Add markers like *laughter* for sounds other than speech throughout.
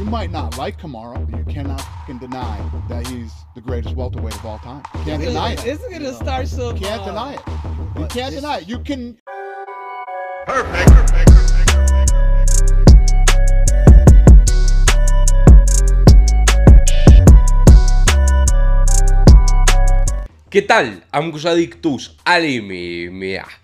You might not like Kamara, but you cannot deny that he's the greatest welterweight of all time. You can't deny it. This is gonna start so. You can't deny it. You can't deny it. You can. Perfect. Perfect. ¿Qué tal, amigos adictos al MMA?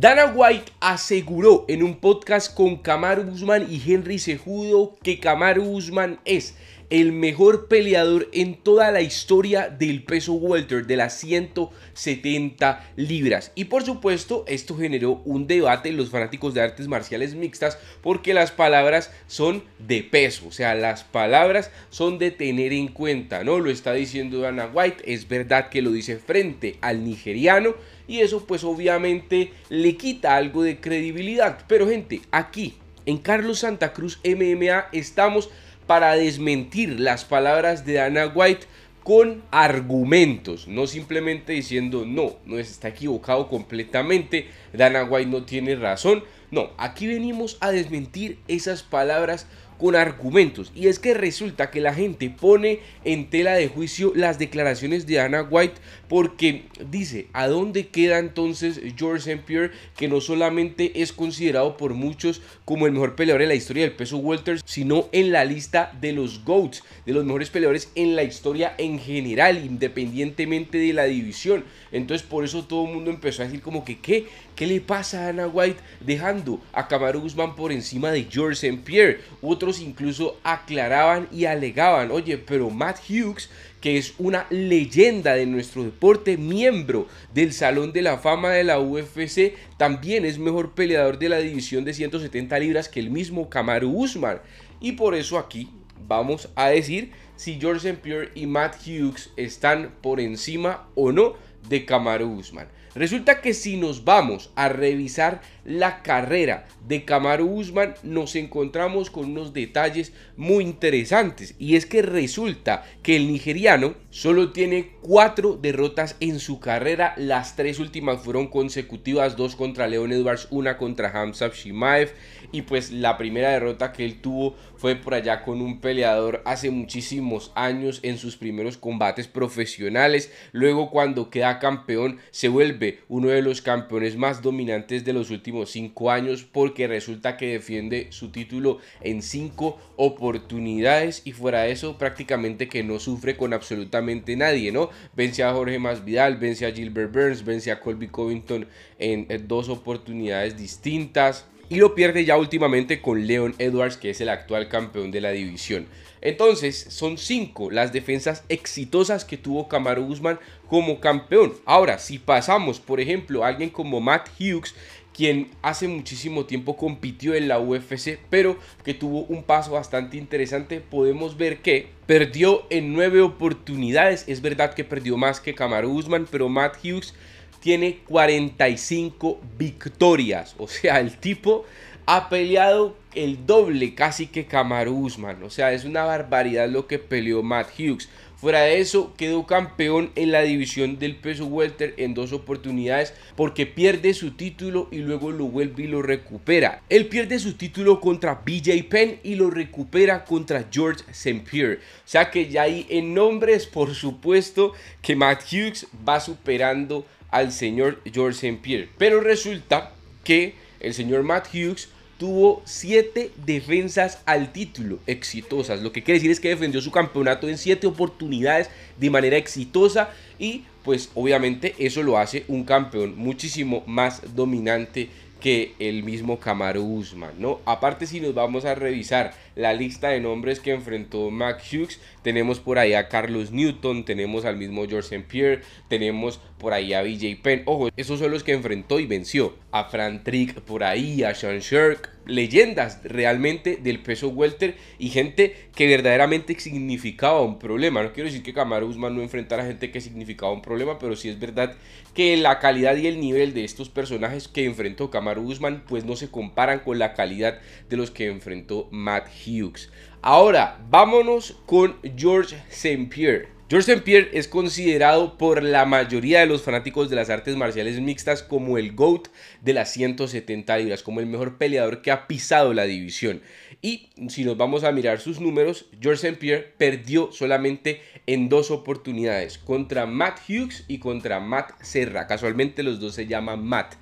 Dana White aseguró en un podcast con Kamaru Usman y Henry Sejudo que Kamaru Usman es el mejor peleador en toda la historia del peso welter de las 170 libras. Y por supuesto, esto generó un debate en los fanáticos de artes marciales mixtas porque las palabras son de peso, o sea, las palabras son de tener en cuenta, ¿no? Lo está diciendo Dana White, es verdad que lo dice frente al nigeriano y eso pues obviamente le quita algo de credibilidad. Pero gente, aquí en Carlos Santa Cruz MMA estamos para desmentir las palabras de Dana White con argumentos, no simplemente diciendo no, no está equivocado completamente, Dana White no tiene razón. No, aquí venimos a desmentir esas palabras con argumentos. Y es que resulta que la gente pone en tela de juicio las declaraciones de Dana White porque dice, ¿a dónde queda entonces George St. Pierre, que no solamente es considerado por muchos como el mejor peleador en la historia del peso welter, sino en la lista de los GOATs, de los mejores peleadores en la historia en general, independientemente de la división? Entonces por eso todo el mundo empezó a decir como que, ¿qué? ¿Qué le pasa a Ana White dejando a Kamaru Guzmán por encima de George St. Pierre? Otros incluso aclaraban y alegaban, oye, pero Matt Hughes que es una leyenda de nuestro deporte, miembro del Salón de la Fama de la UFC, también es mejor peleador de la división de 170 libras que el mismo Kamaru Usman. Y por eso aquí vamos a decir si George St. Pierre y Matt Hughes están por encima o no de Kamaru Usman. Resulta que si nos vamos a revisar la carrera de Camaro Usman, nos encontramos con unos detalles muy interesantes. Y es que resulta que el nigeriano solo tiene cuatro derrotas en su carrera. Las tres últimas fueron consecutivas, dos contra Leon Edwards, una contra Hamza Shimaev. Y pues la primera derrota que él tuvo fue por allá con un peleador hace muchísimos años en sus primeros combates profesionales. Luego cuando queda campeón se vuelve uno de los campeones más dominantes de los últimos cinco años porque resulta que defiende su título en cinco oportunidades y fuera de eso prácticamente que no sufre con absolutamente nadie, ¿no? Vence a Jorge Masvidal, vence a Gilbert Burns, vence a Colby Covington en eh, dos oportunidades distintas y lo pierde ya últimamente con Leon Edwards, que es el actual campeón de la división. Entonces, son cinco las defensas exitosas que tuvo Camaro Guzmán como campeón. Ahora, si pasamos, por ejemplo, a alguien como Matt Hughes, quien hace muchísimo tiempo compitió en la UFC, pero que tuvo un paso bastante interesante, podemos ver que perdió en nueve oportunidades. Es verdad que perdió más que Camaro Guzmán, pero Matt Hughes tiene 45 victorias. O sea, el tipo ha peleado el doble casi que Kamaru Usman. O sea, es una barbaridad lo que peleó Matt Hughes. Fuera de eso, quedó campeón en la división del peso welter en dos oportunidades porque pierde su título y luego lo vuelve y lo recupera. Él pierde su título contra BJ Penn y lo recupera contra George St. Pierre. O sea que ya ahí en nombres, por supuesto, que Matt Hughes va superando al señor George St. Pierre. Pero resulta que el señor Matt Hughes tuvo 7 defensas al título exitosas. Lo que quiere decir es que defendió su campeonato en 7 oportunidades de manera exitosa y pues obviamente eso lo hace un campeón muchísimo más dominante que el mismo Camaro Usman, ¿no? Aparte si nos vamos a revisar la lista de nombres que enfrentó Max Hughes, tenemos por ahí a Carlos Newton, tenemos al mismo George St. Pierre, tenemos por ahí a BJ Penn, ojo, esos son los que enfrentó y venció, a Fran Trick por ahí, a Sean Shirk, leyendas realmente del peso welter y gente que verdaderamente significaba un problema. No quiero decir que Camaro Guzmán no enfrentara a gente que significaba un problema, pero sí es verdad que la calidad y el nivel de estos personajes que enfrentó Camaro Guzmán pues no se comparan con la calidad de los que enfrentó Matt Hughes. Ahora, vámonos con George St. Pierre. George St. Pierre es considerado por la mayoría de los fanáticos de las artes marciales mixtas como el GOAT de las 170 libras, como el mejor peleador que ha pisado la división. Y si nos vamos a mirar sus números, George St. Pierre perdió solamente en dos oportunidades, contra Matt Hughes y contra Matt Serra. Casualmente los dos se llaman Matt.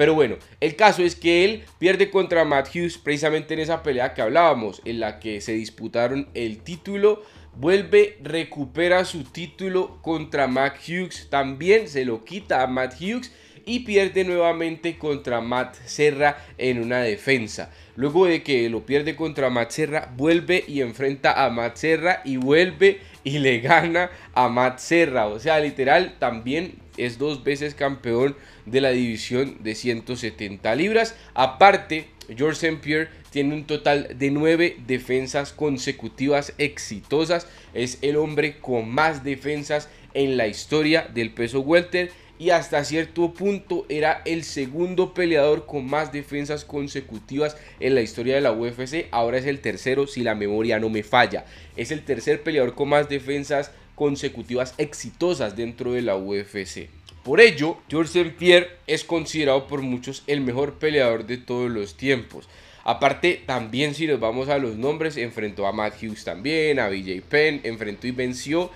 Pero bueno, el caso es que él pierde contra Matt Hughes precisamente en esa pelea que hablábamos, en la que se disputaron el título. Vuelve, recupera su título contra Matt Hughes, también se lo quita a Matt Hughes y pierde nuevamente contra Matt Serra en una defensa. Luego de que lo pierde contra Matt Serra, vuelve y enfrenta a Matt Serra y vuelve y le gana a Matt Serra. O sea, literal, también es dos veces campeón de la división de 170 libras. Aparte, George St. Pierre tiene un total de nueve defensas consecutivas exitosas. Es el hombre con más defensas en la historia del peso welter y hasta cierto punto era el segundo peleador con más defensas consecutivas en la historia de la UFC. Ahora es el tercero, si la memoria no me falla. Es el tercer peleador con más defensas consecutivas exitosas dentro de la UFC. Por ello, George Pierre es considerado por muchos el mejor peleador de todos los tiempos. Aparte, también si nos vamos a los nombres, enfrentó a Matt Hughes también, a BJ Penn, enfrentó y venció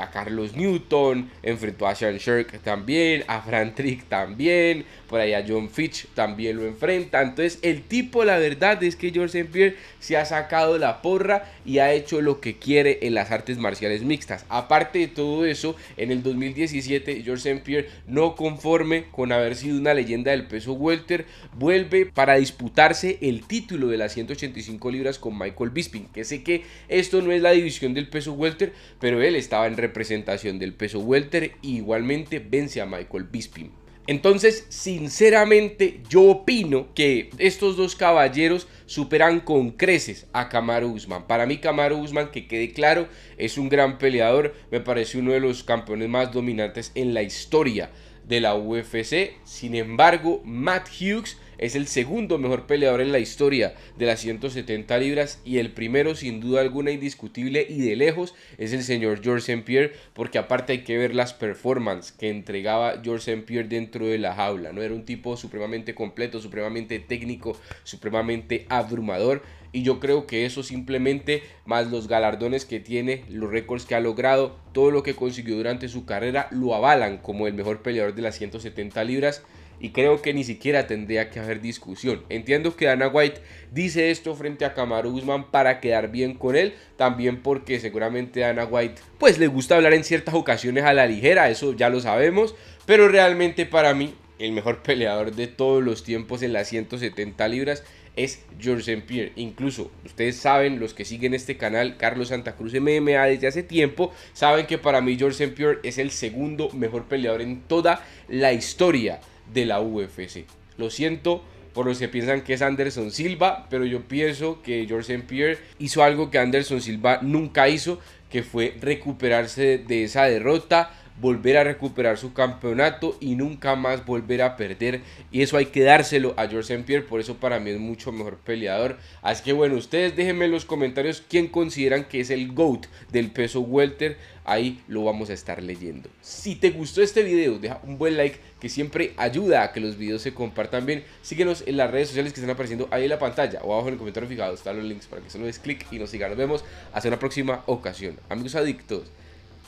a Carlos Newton, enfrentó a Sean Shirk también, a Fran Trick también, por ahí a John Fitch también lo enfrenta. Entonces, el tipo, la verdad es que George St. Pierre se ha sacado la porra y ha hecho lo que quiere en las artes marciales mixtas. Aparte de todo eso, en el 2017, George St. Pierre, no conforme con haber sido una leyenda del peso welter, vuelve para disputarse el título de las 185 libras con Michael Bisping, que sé que esto no es la división del peso welter, pero él estaba en representación del peso welter igualmente vence a Michael Bisping. Entonces, sinceramente, yo opino que estos dos caballeros superan con creces a Camaro Usman. Para mí, Camaro Usman, que quede claro, es un gran peleador. Me parece uno de los campeones más dominantes en la historia de la UFC. Sin embargo, Matt Hughes es el segundo mejor peleador en la historia de las 170 libras y el primero sin duda alguna indiscutible y de lejos es el señor George St. Pierre porque aparte hay que ver las performances que entregaba George St. Pierre dentro de la jaula. No era un tipo supremamente completo, supremamente técnico, supremamente abrumador y yo creo que eso simplemente más los galardones que tiene, los récords que ha logrado, todo lo que consiguió durante su carrera lo avalan como el mejor peleador de las 170 libras y creo que ni siquiera tendría que haber discusión. Entiendo que Dana White dice esto frente a Kamaru Usman para quedar bien con él, también porque seguramente Dana White pues le gusta hablar en ciertas ocasiones a la ligera, eso ya lo sabemos, pero realmente para mí el mejor *laughs* peleador de todos los tiempos en las 170 libras es George St. Pierre. Incluso ustedes saben, los que siguen este canal, Carlos Santa Cruz MMA desde hace tiempo, saben que para mí George St. Pierre es el segundo mejor peleador en toda la historia de la UFC. Lo siento por los que piensan que es Anderson Silva, pero yo pienso que George St. Pierre hizo algo que Anderson Silva nunca hizo, que fue recuperarse de esa derrota, volver a recuperar su campeonato y nunca más volver a perder. Y eso hay que dárselo a George St. Pierre, por eso para mí es mucho mejor peleador. Así que bueno, ustedes déjenme en los comentarios quién consideran que es el GOAT del peso welter. Ahí lo vamos a estar leyendo. Si te gustó este video, deja un buen like que siempre ayuda a que los videos se compartan bien. Síguenos en las redes sociales que están apareciendo ahí en la pantalla o abajo en el comentario fijado. Están los links para que solo des clic y nos sigan. Nos vemos hasta una próxima ocasión. Amigos adictos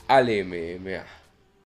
al MMA.